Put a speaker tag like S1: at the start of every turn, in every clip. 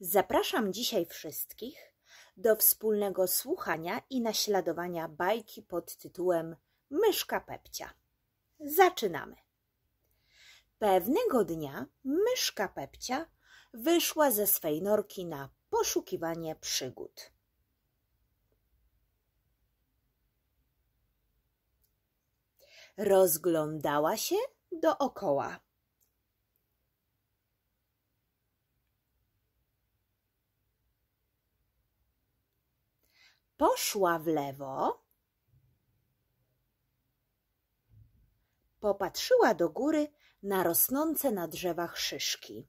S1: Zapraszam dzisiaj wszystkich do wspólnego słuchania i naśladowania bajki pod tytułem Myszka Pepcia. Zaczynamy. Pewnego dnia myszka Pepcia wyszła ze swej norki na poszukiwanie przygód. Rozglądała się dookoła. poszła w lewo, popatrzyła do góry na rosnące na drzewach szyszki.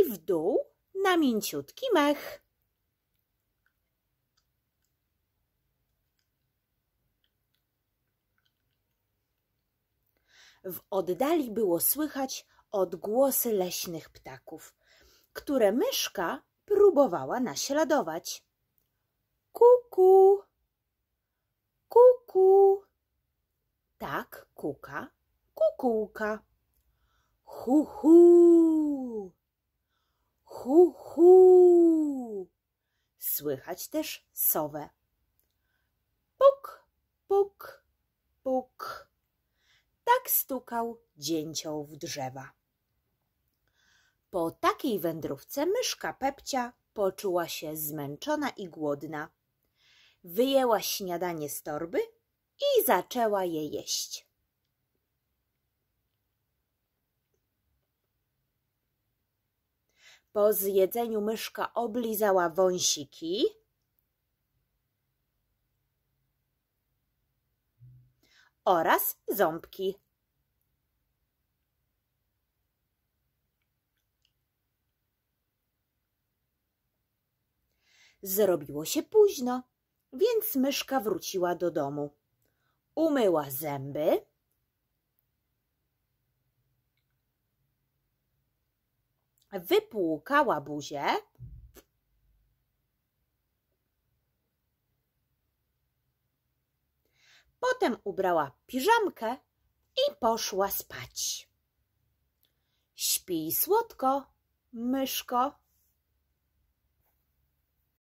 S1: I w dół na mięciutki mech. W oddali było słychać odgłosy leśnych ptaków, które myszka próbowała naśladować. Kuku, kuku. Tak kuka kukułka. Hu huhu. Hu hu. Słychać też sowę. Jak stukał dzięcioł w drzewa. Po takiej wędrówce myszka Pepcia poczuła się zmęczona i głodna. Wyjęła śniadanie z torby i zaczęła je jeść. Po zjedzeniu myszka oblizała wąsiki, oraz ząbki. Zrobiło się późno, więc myszka wróciła do domu. Umyła zęby, wypłukała buzię, Potem ubrała piżamkę i poszła spać. Śpij słodko, myszko.